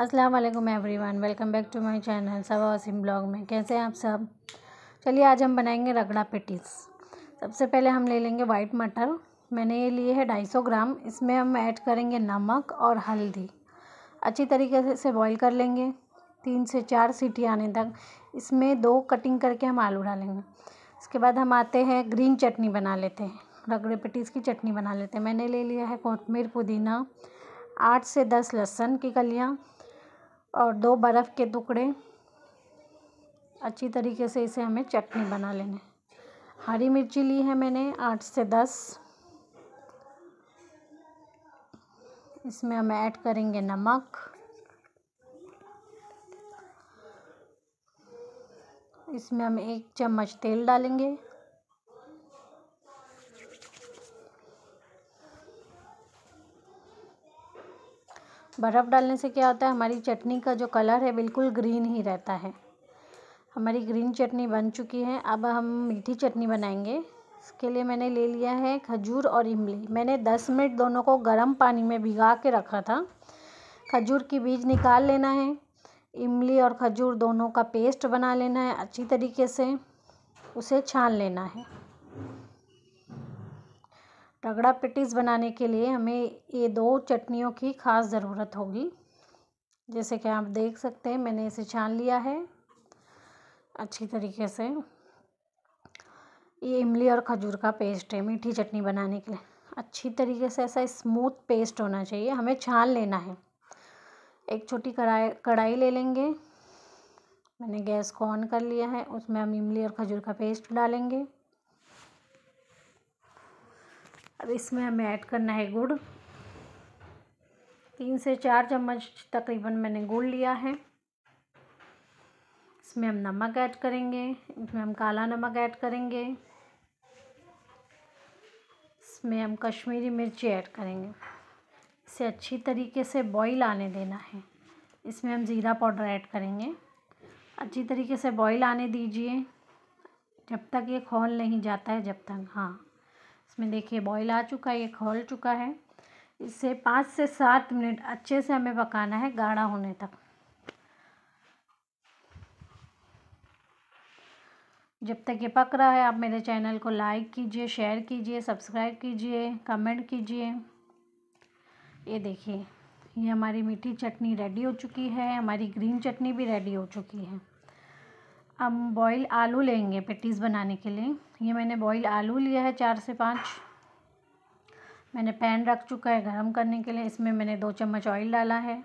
अस्सलाम वालेकुम everyone welcome back to my channel Sawa Waseem blog में कैसे हैं आप सब चलिए आज हम बनाएंगे रगड़ा पेटीज सबसे पहले हम ले लेंगे वाइट मटर मैंने ये लिए है ढाई सौ ग्राम इसमें हम ऐड करेंगे नमक और हल्दी अच्छी तरीके से बॉईल कर लेंगे तीन से चार सीटी आने तक इसमें दो कटिंग करके हम आलू डालेंगे इसके बाद हम आते हैं ग्रीन चटनी बना लेते हैं रगड़े पेटीज़ की चटनी बना लेते हैं मैंने ले लिया है कोतमीर पुदीना आठ से दस लहसुन की कलियाँ और दो बर्फ़ के टुकड़े अच्छी तरीके से इसे हमें चटनी बना लेने हरी मिर्ची ली है मैंने आठ से दस इसमें हम ऐड करेंगे नमक इसमें हम एक चम्मच तेल डालेंगे बर्फ़ डालने से क्या होता है हमारी चटनी का जो कलर है बिल्कुल ग्रीन ही रहता है हमारी ग्रीन चटनी बन चुकी है अब हम मीठी चटनी बनाएंगे इसके लिए मैंने ले लिया है खजूर और इमली मैंने दस मिनट दोनों को गर्म पानी में भिगा के रखा था खजूर की बीज निकाल लेना है इमली और खजूर दोनों का पेस्ट बना लेना है अच्छी तरीके से उसे छान लेना है रगड़ा पेटीज़ बनाने के लिए हमें ये दो चटनियों की ख़ास ज़रूरत होगी जैसे कि आप देख सकते हैं मैंने इसे छान लिया है अच्छी तरीके से ये इमली और खजूर का पेस्ट है मीठी चटनी बनाने के लिए अच्छी तरीके से ऐसा स्मूथ पेस्ट होना चाहिए हमें छान लेना है एक छोटी कढ़ाई कढ़ाई ले लेंगे मैंने गैस को ऑन कर लिया है उसमें हम इमली और खजूर का पेस्ट डालेंगे अब इसमें हमें ऐड करना है गुड़ तीन से चार चम्मच तकरीबन मैंने गुड़ लिया है इसमें हम नमक ऐड करेंगे इसमें हम काला नमक ऐड करेंगे इसमें हम कश्मीरी मिर्ची ऐड करेंगे इसे अच्छी तरीके से बॉईल आने देना है इसमें हम ज़ीरा पाउडर ऐड करेंगे अच्छी तरीके से बॉईल आने दीजिए जब तक ये खोल नहीं जाता है जब तक हाँ इसमें देखिए बॉईल आ चुका है ये खोल चुका है इसे पाँच से सात मिनट अच्छे से हमें पकाना है गाढ़ा होने तक जब तक ये पक रहा है आप मेरे चैनल को लाइक कीजिए शेयर कीजिए सब्सक्राइब कीजिए कमेंट कीजिए ये देखिए ये हमारी मीठी चटनी रेडी हो चुकी है हमारी ग्रीन चटनी भी रेडी हो चुकी है अब बॉईल आलू लेंगे पेटीज़ बनाने के लिए ये मैंने बॉईल आलू लिया है चार से पाँच मैंने पैन रख चुका है गरम करने के लिए इसमें मैंने दो चम्मच ऑयल डाला है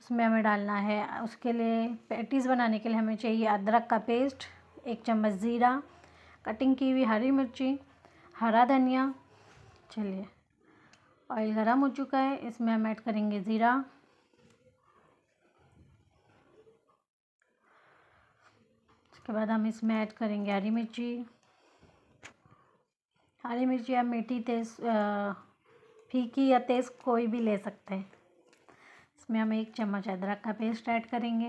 उसमें हमें डालना है उसके लिए पेटीज़ बनाने के लिए हमें चाहिए अदरक का पेस्ट एक चम्मच ज़ीरा कटिंग की हुई हरी मिर्ची हरा धनिया चलिए ऑयल गरम हो चुका है इसमें हम ऐड करेंगे ज़ीरा उसके बाद हम इसमें ऐड करेंगे हरी मिर्ची हरी मिर्ची या मीठी तेज फीकी या तेज़ कोई भी ले सकते हैं इसमें हम एक चम्मच अदरक का पेस्ट ऐड करेंगे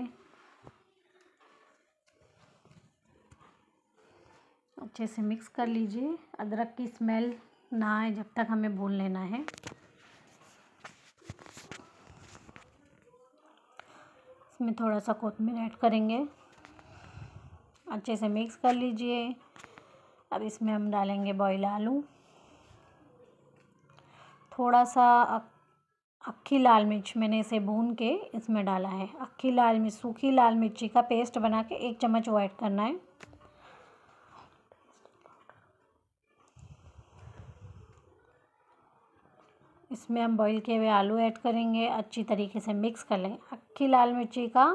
अच्छे से मिक्स कर लीजिए अदरक की स्मेल ना आए जब तक हमें भून लेना है इसमें थोड़ा सा कोतमीर ऐड करेंगे अच्छे से मिक्स कर लीजिए अब इसमें हम डालेंगे बॉयल आलू थोड़ा सा अक्खी लाल मिर्च मैंने इसे भून के इसमें डाला है अक्खी लाल मिर्च सूखी लाल मिर्ची का पेस्ट बना के एक चम्मच वो ऐड करना है इसमें हम बॉईल किए हुए आलू ऐड करेंगे अच्छी तरीके से मिक्स कर लेंगे अक्खी लाल मिर्ची का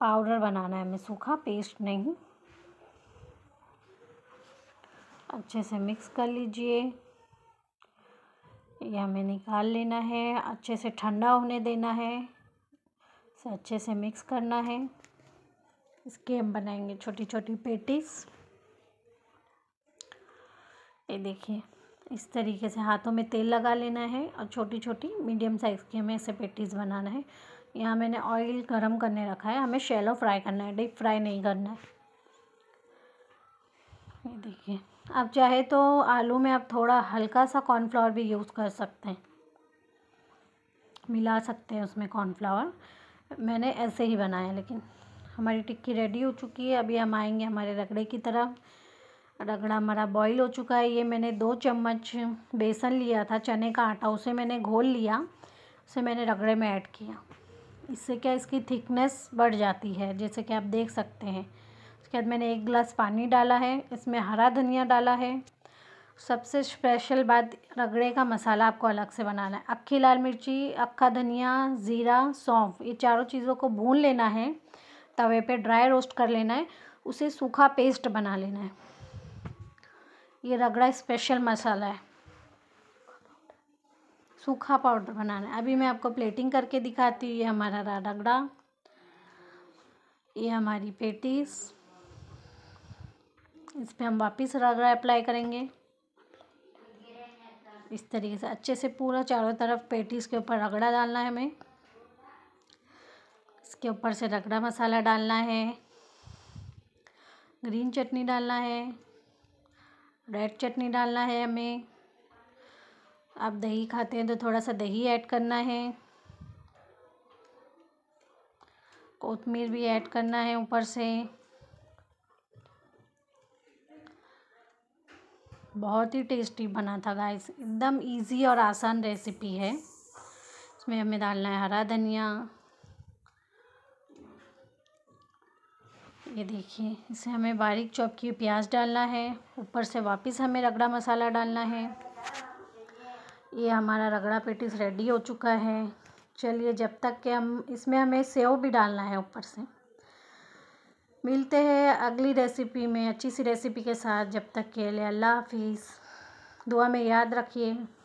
पाउडर बनाना है हमें सूखा पेस्ट नहीं अच्छे से मिक्स कर लीजिए यह हमें निकाल लेना है अच्छे से ठंडा होने देना है इसे अच्छे से मिक्स करना है इसके हम बनाएंगे छोटी छोटी पेटीज ये देखिए इस तरीके से हाथों में तेल लगा लेना है और छोटी छोटी मीडियम साइज़ की हमें ऐसे पेटीज़ बनाना है यहाँ मैंने ऑयल गरम करने रखा है हमें शैलो फ्राई करना है डीप फ्राई नहीं करना है ये देखिए आप चाहे तो आलू में आप थोड़ा हल्का सा कॉर्नफ्लावर भी यूज़ कर सकते हैं मिला सकते हैं उसमें कॉर्नफ्लावर मैंने ऐसे ही बनाया लेकिन हमारी टिक्की रेडी हो चुकी है अभी हम आएंगे हमारे रगड़े की तरफ रगड़ा हमारा बॉईल हो चुका है ये मैंने दो चम्मच बेसन लिया था चने का आटा उसे मैंने घोल लिया उसे मैंने रगड़े में ऐड किया इससे क्या इसकी थिकनेस बढ़ जाती है जैसे कि आप देख सकते हैं उसके बाद मैंने एक गिलास पानी डाला है इसमें हरा धनिया डाला है सबसे स्पेशल बात रगड़े का मसाला आपको अलग से बनाना है अक्खी लाल मिर्ची अक्खा धनिया ज़ीरा सौंफ ये चारों चीज़ों को भून लेना है तवे पे ड्राई रोस्ट कर लेना है उसे सूखा पेस्ट बना लेना है ये रगड़ा स्पेशल मसाला है सूखा पाउडर बनाना है अभी मैं आपको प्लेटिंग करके दिखाती हूँ ये हमारा राडगड़ा ये हमारी पेटीस इस पर हम वापस रगड़ा अप्लाई करेंगे इस तरीके से अच्छे से पूरा चारों तरफ पेटीज के ऊपर रगड़ा डालना है हमें इसके ऊपर से रगड़ा मसाला डालना है ग्रीन चटनी डालना है रेड चटनी डालना है हमें आप दही खाते हैं तो थोड़ा सा दही ऐड करना है कोतमीर भी ऐड करना है ऊपर से बहुत ही टेस्टी बना था गाइस एकदम इजी और आसान रेसिपी है इसमें हमें डालना है हरा धनिया ये देखिए इसे हमें बारीक चॉप की प्याज डालना है ऊपर से वापस हमें रगड़ा मसाला डालना है ये हमारा रगड़ा पेटिस रेडी हो चुका है चलिए जब तक के हम इसमें हमें सेव भी डालना है ऊपर से मिलते हैं अगली रेसिपी में अच्छी सी रेसिपी के साथ जब तक के लिए अल्लाह हाफिज़ दुआ में याद रखिए